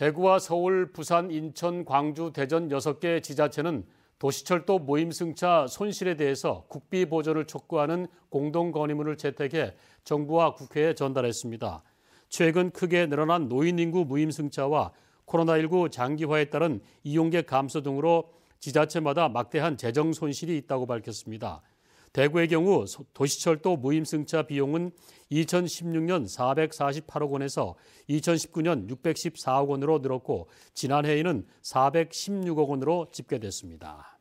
대구와 서울, 부산, 인천, 광주, 대전 6개 지자체는 도시철도 모임 승차 손실에 대해서 국비 보전을 촉구하는 공동 건의문을 채택해 정부와 국회에 전달했습니다. 최근 크게 늘어난 노인 인구 무임 승차와 코로나19 장기화에 따른 이용객 감소 등으로 지자체마다 막대한 재정 손실이 있다고 밝혔습니다. 대구의 경우 도시철도 무임승차 비용은 2016년 448억 원에서 2019년 614억 원으로 늘었고 지난해에는 416억 원으로 집계됐습니다.